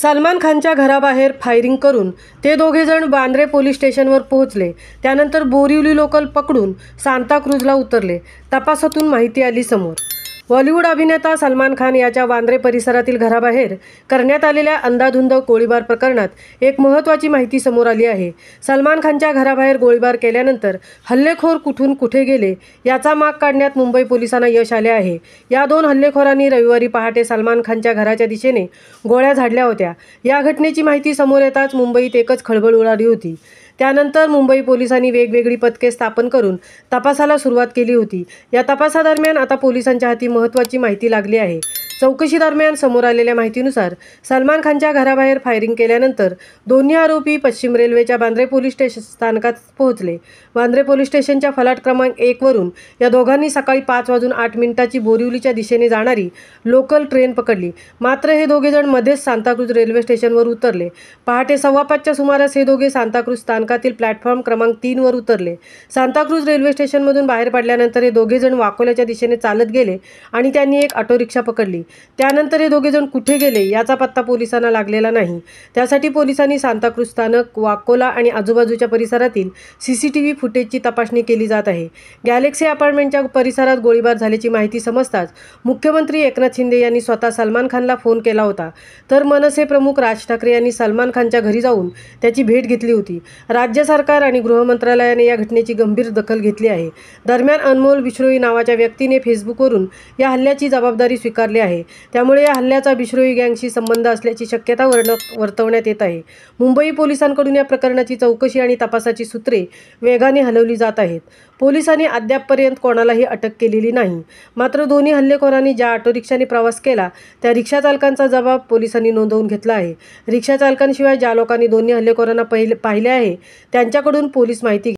सलमान खानच्या घराबाहेर फायरिंग करून ते दोघेजण बांद्रे पोलीस स्टेशनवर पोहोचले त्यानंतर बोरिवली लोकल पकडून सांताक्रूजला उतरले तपासातून माहिती आली समोर बॉलिवूड अभिनेता सलमान खान याच्या वांद्रे परिसरातील घराबाहेर करण्यात आलेल्या अंदाधुंद गोळीबार प्रकरणात एक महत्त्वाची माहिती समोर आली आहे सलमान खानच्या घराबाहेर गोळीबार केल्यानंतर हल्लेखोर कुठून कुठे गेले याचा माग काढण्यात मुंबई पोलिसांना यश आले आहे या दोन हल्लेखोरांनी रविवारी पहाटे सलमान खानच्या घराच्या दिशेने गोळ्या झाडल्या होत्या या घटनेची माहिती समोर येताच मुंबईत एकच खळबळ उडाली होती त्यानंतर मुंबई पोलिसांनी वेगवेगळी पथके स्थापन करून तपासाला सुरुवात केली होती या तपासादरम्यान आता पोलिसांच्या हाती महत्त्वाची माहिती लागली आहे चौकशी दरम्यान समोर आलेल्या माहितीनुसार सलमान खानच्या घराबाहेर फायरिंग केल्यानंतर दोन्ही आरोपी पश्चिम रेल्वेच्या बांद्रे पोलीस स्टेशन स्थानकात पोहोचले बांद्रे पोलीस स्टेशनच्या फलाट क्रमांक एकवरून या दोघांनी सकाळी पाच वाजून आठ मिनिटाची बोरिवलीच्या दिशेने जाणारी लोकल ट्रेन पकडली मात्र हे दोघेजण मध्येच सांताक्रूज रेल्वे स्टेशनवर उतरले पहाटे सव्वा पाचच्या सुमारास हे दोघे सांताक्रूज स्थानकातील प्लॅटफॉर्म क्रमांक तीनवर उतरले सांताक्रूज रेल्वे स्टेशनमधून बाहेर पडल्यानंतर हे दोघे जण वाकोल्याच्या दिशेने चालत गेले आणि त्यांनी एक ऑटो रिक्षा पकडली त्यानंतर हे दोघे जण कुठे गेले याचा पत्ता पोलिसांना लागलेला नाही त्यासाठी पोलिसांनी सांताक्रुज स्थानक वाकोला आणि आजूबाजूच्या परिसरातील सीसीटीव्ही फुटेजची तपासणी केली जात आहे गॅलेक्सी अपार्टमेंटच्या परिसरात गोळीबार झाल्याची माहिती समजताच मुख्यमंत्री एकनाथ शिंदे यांनी स्वतः सलमान खानला फोन केला होता तर मनसे प्रमुख राज ठाकरे यांनी सलमान खानच्या घरी जाऊन त्याची भेट घेतली होती राज्य सरकार आणि गृह मंत्रालयाने या घटनेची गंभीर दखल घेतली आहे दरम्यान अनमोल विश्रोई नावाच्या व्यक्तीने फेसबुकवरून या हल्ल्याची जबाबदारी स्वीकारली आहे आहे त्यामुळे या हल्ल्याचा बिश्रोई गँगशी संबंध असल्याची शक्यता वर्ण वर्तवण्यात येत आहे मुंबई पोलिसांकडून या प्रकरणाची चौकशी आणि तपासाची सूत्रे वेगाने हलवली जात आहेत पोलिसांनी अद्यापपर्यंत कोणालाही अटक केलेली नाही मात्र दोन्ही हल्लेखोरांनी ज्या ऑटो रिक्षाने प्रवास केला त्या रिक्षाचालकांचा जबाब पोलिसांनी नोंदवून घेतला आहे रिक्षाचालकांशिवाय ज्या लोकांनी दोन्ही हल्लेखोरांना पहिले पाहिले आहे त्यांच्याकडून पोलीस माहिती